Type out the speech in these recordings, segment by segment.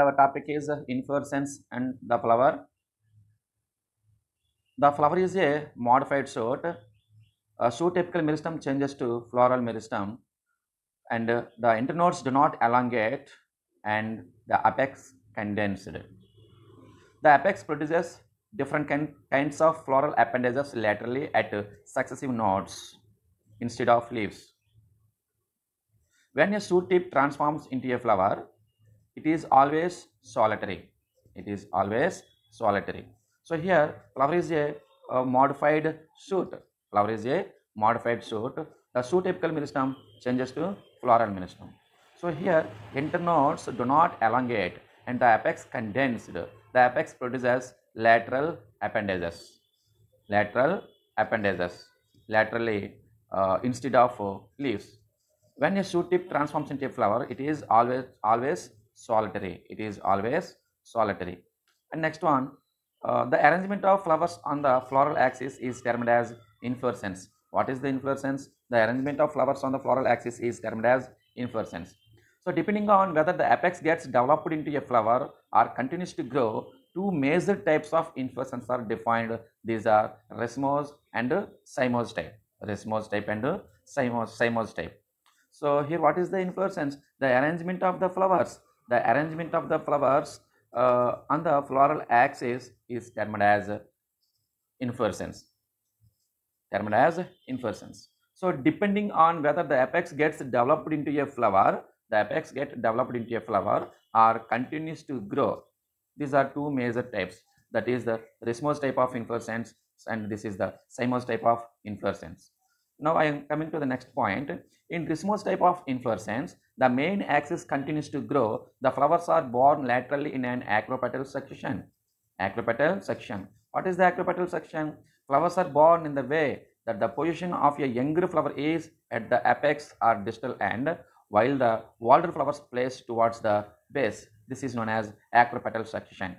our topic is inflorescence and the flower. The flower is a modified shoot. A shoot apical meristem changes to floral meristem and the internodes do not elongate and the apex condensed. The apex produces different kind, kinds of floral appendages laterally at successive nodes instead of leaves. When a shoot tip transforms into a flower, it is always solitary it is always solitary so here flower is a, a modified shoot flower is a modified shoot the shoot apical meristem changes to floral meristem so here internodes do not elongate and the apex condensed the apex produces lateral appendages lateral appendages laterally uh, instead of uh, leaves when a shoot tip transforms into a flower it is always always solitary it is always solitary and next one uh, the arrangement of flowers on the floral axis is termed as inflorescence what is the inflorescence the arrangement of flowers on the floral axis is termed as inflorescence so depending on whether the apex gets developed into a flower or continues to grow two major types of inflorescence are defined these are racemose and cymose type racemose type and cymose cymose type so here what is the inflorescence the arrangement of the flowers the arrangement of the flowers uh, on the floral axis is termed as inflorescence. Termed as inflorescence. So, depending on whether the apex gets developed into a flower, the apex gets developed into a flower or continues to grow. These are two major types. That is the racemose type of inflorescence and this is the cymose type of inflorescence. Now I am coming to the next point. In racemose type of inflorescence, the main axis continues to grow. The flowers are born laterally in an acropetal section. Acropetal section. What is the acropetal section? Flowers are born in the way that the position of a younger flower is at the apex or distal end while the older flowers place towards the base. This is known as acropetal section.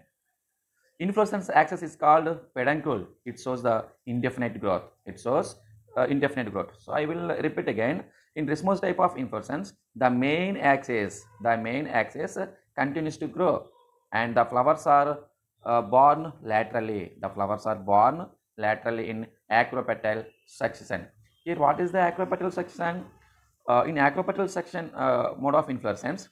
Inflorescence axis is called peduncle. It shows the indefinite growth. It shows uh, indefinite growth. So I will repeat again. In Rismos type of inflorescence, the main axis, the main axis continues to grow, and the flowers are uh, born laterally. The flowers are born laterally in acropetal succession. Here, what is the acropetal succession? Uh, in acropetal section uh, mode of inflorescence,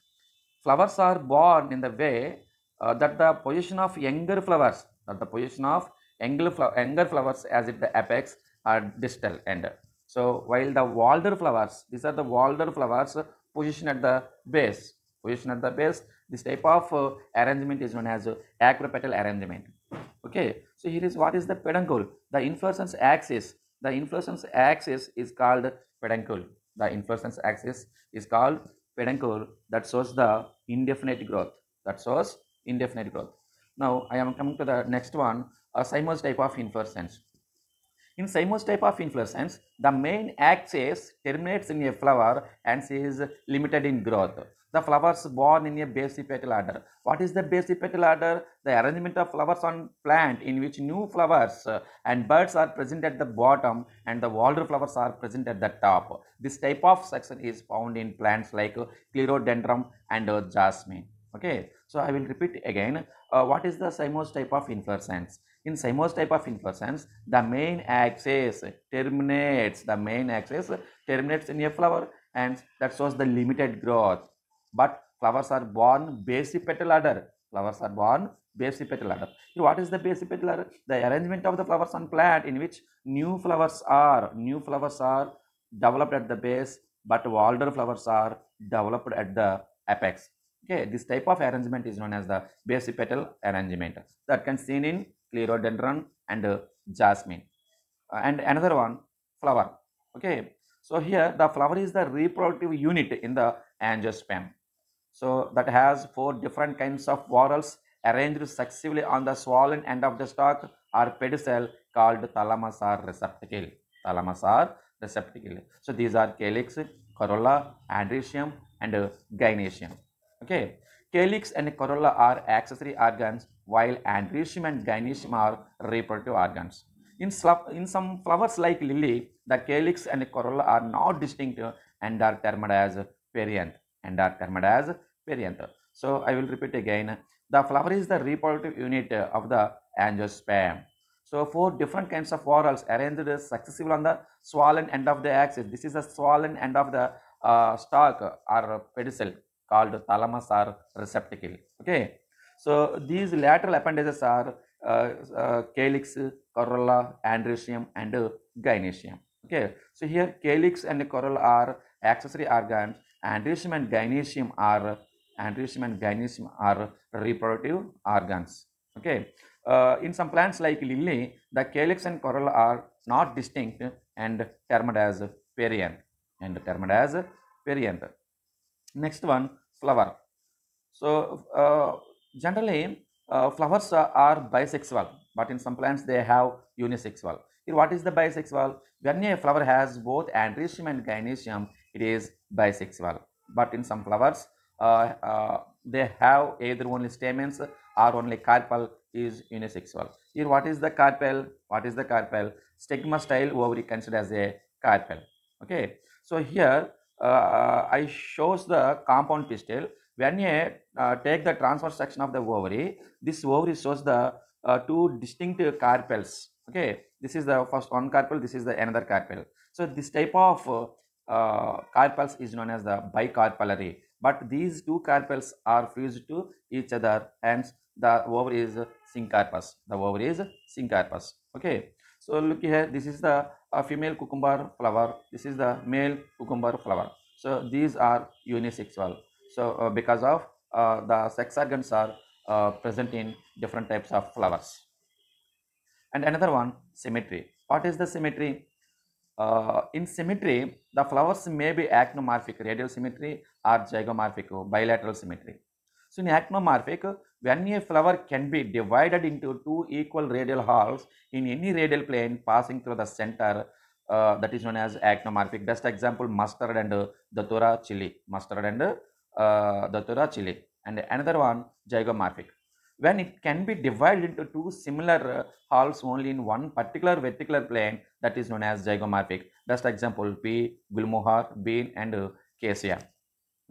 flowers are born in the way uh, that the position of younger flowers, that the position of younger, flo younger flowers as if the apex are distal end. So while the Walder flowers, these are the Walder flowers position at the base, position at the base, this type of uh, arrangement is known as uh, acropetal arrangement. Okay, so here is what is the peduncle? The inflorescence axis, the inflorescence axis is called peduncle. The inflorescence axis is called peduncle that shows the indefinite growth, that shows indefinite growth. Now I am coming to the next one, a cymose type of inflorescence. In Simo's type of inflorescence, the main axis terminates in a flower and is limited in growth. The flowers born in a basipetal order. What is the basipetal order? The arrangement of flowers on plant in which new flowers uh, and buds are present at the bottom and the older flowers are present at the top. This type of section is found in plants like clerodendron and jasmine okay so i will repeat again uh, what is the cymose type of inflorescence in cymose type of inflorescence the main axis terminates the main axis terminates in a flower and that shows the limited growth but flowers are born basipetal order flowers are born basipetal order what is the basipetal order the arrangement of the flowers on plant in which new flowers are new flowers are developed at the base but older flowers are developed at the apex Okay, this type of arrangement is known as the petal arrangement that can seen in clerodendron and uh, jasmine. Uh, and another one, flower. Okay, so here the flower is the reproductive unit in the angiosperm. So that has four different kinds of whorls arranged successively on the swollen end of the stalk or pedicel called thalamus or receptacle. Thalamus or receptacle. So these are calyx, corolla, andricium and uh, Okay. Calyx and corolla are accessory organs while androecium and gynecium are reproductive organs. In, in some flowers like lily, the calyx and corolla are not distinct and are termed as perianth and are termed as perianth. So, I will repeat again. The flower is the reproductive unit of the angiosperm. So, four different kinds of whorls arranged successively on the swollen end of the axis. This is the swollen end of the uh, stalk or pedicel called thalamus or receptacle. Okay. So these lateral appendages are uh, uh, calyx, corolla, andrecium, and uh, Okay. So here calyx and corolla are accessory organs. Andrecium and gynecium are andrecium and gynecium are reproductive organs. Okay. Uh, in some plants like lily, the calyx and corolla are not distinct and termed as perianth and termed as perianth. Next one, flower. So uh, generally uh, flowers are bisexual, but in some plants they have unisexual. Here what is the bisexual? When a flower has both androecium and gynecium, it is bisexual. But in some flowers, uh, uh they have either only stamens or only carpel is unisexual. Here what is the carpel? What is the carpel? Stigma style ovary considered as a carpel. Okay. So here uh, I shows the compound pistil. When I uh, take the transverse section of the ovary, this ovary shows the uh, two distinct carpels. Okay, this is the first one carpel, this is the another carpel. So this type of carpels is known as the bicarpellary. But these two carpels are fused to each other, and the ovary is syncarpus. The ovary is syncarpus. Okay. So look here, this is the female cucumber flower, this is the male cucumber flower. So these are unisexual. So uh, because of uh, the sex organs are uh, present in different types of flowers. And another one, symmetry. What is the symmetry? Uh, in symmetry, the flowers may be actinomorphic, radial symmetry or zygomorphic, bilateral symmetry. So in actinomorphic, when a flower can be divided into two equal radial halves in any radial plane passing through the center, uh, that is known as actinomorphic. Best example, mustard and uh, datura chili. Mustard and uh, datura chili. And another one, zygomorphic. When it can be divided into two similar uh, halves only in one particular vertical plane, that is known as zygomorphic. Best example, pea, gulmohar, bean and uh, cassia.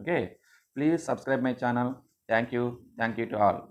Okay. Please subscribe my channel. Thank you. Thank you to all.